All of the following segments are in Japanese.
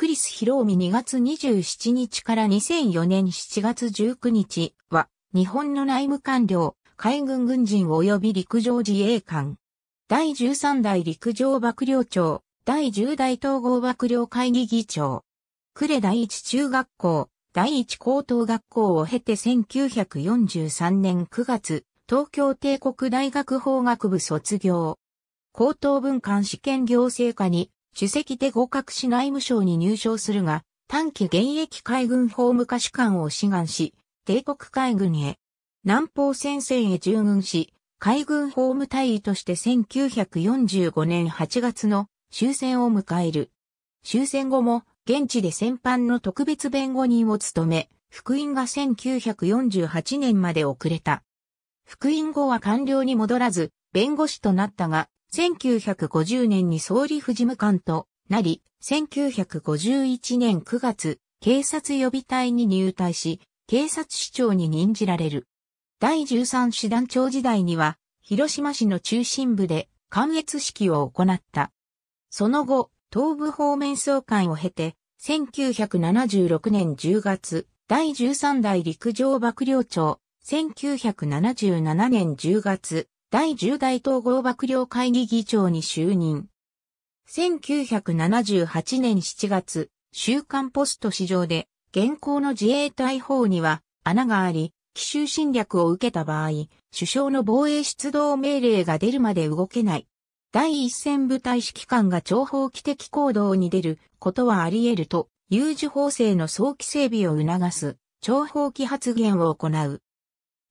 クリス・ヒローミ2月27日から2004年7月19日は、日本の内務官僚、海軍軍人及び陸上自衛官。第13代陸上幕僚長、第10代統合幕僚会議議長。呉第一中学校、第一高等学校を経て1943年9月、東京帝国大学法学部卒業。高等文官試験行政課に主席で合格し内務省に入省するが、短期現役海軍法務下士官を志願し、帝国海軍へ、南方戦線へ従軍し、海軍法務隊員として1945年8月の終戦を迎える。終戦後も現地で戦犯の特別弁護人を務め、福音が1948年まで遅れた。福音後は官僚に戻らず、弁護士となったが、1950年に総理府事務官となり、1951年9月、警察予備隊に入隊し、警察市長に任じられる。第13師団長時代には、広島市の中心部で関越式を行った。その後、東部方面総会を経て、1976年10月、第13代陸上幕僚長、1977年10月、第10代統合幕僚会議議長に就任。1978年7月、週刊ポスト市場で、現行の自衛隊法には穴があり、奇襲侵略を受けた場合、首相の防衛出動命令が出るまで動けない。第一線部隊指揮官が諜報機的行動に出ることはあり得ると、有事法制の早期整備を促す、諜報機発言を行う。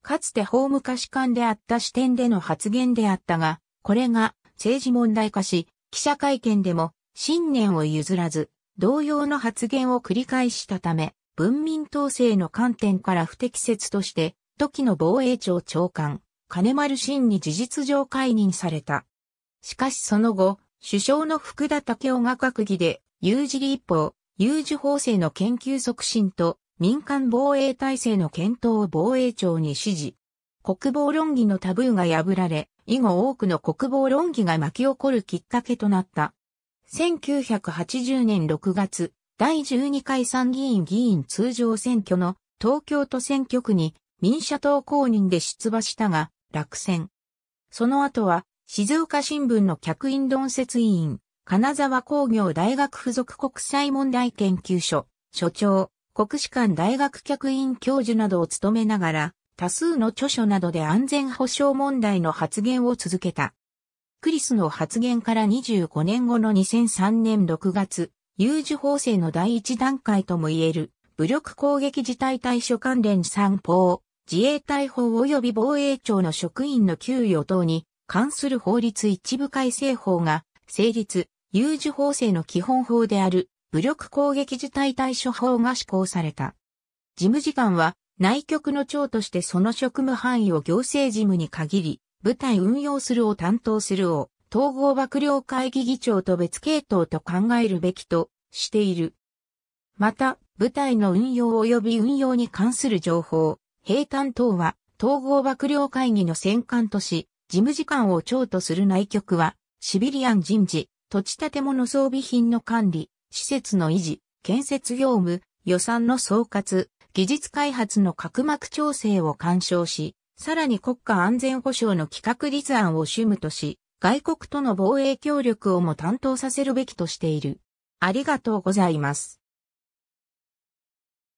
かつて法務可視官であった視点での発言であったが、これが政治問題化し、記者会見でも信念を譲らず、同様の発言を繰り返したため、文民統制の観点から不適切として、時の防衛庁長官、金丸信に事実上解任された。しかしその後、首相の福田武雄が閣議で、有事立法、有事法制の研究促進と民間防衛体制の検討を防衛庁に指示。国防論議のタブーが破られ、以後多くの国防論議が巻き起こるきっかけとなった。1980年6月、第12回参議院議員通常選挙の東京都選挙区に民社党公認で出馬したが、落選。その後は、静岡新聞の客員論説委員、金沢工業大学附属国際問題研究所、所長、国士官大学客員教授などを務めながら、多数の著書などで安全保障問題の発言を続けた。クリスの発言から25年後の2003年6月、有事法制の第一段階ともいえる、武力攻撃事態対処関連3法、自衛隊法及び防衛庁の職員の給与等に関する法律一部改正法が成立、有事法制の基本法である武力攻撃事態対処法が施行された。事務次官は内局の長としてその職務範囲を行政事務に限り、部隊運用するを担当するを統合幕僚会議議長と別系統と考えるべきとしている。また、部隊の運用及び運用に関する情報、兵官等は統合幕僚会議の戦艦とし、事務次官を長とする内局は、シビリアン人事、土地建物装備品の管理、施設の維持、建設業務、予算の総括、技術開発の角膜調整を干渉し、さらに国家安全保障の企画立案を主務とし、外国との防衛協力をも担当させるべきとしている。ありがとうございます。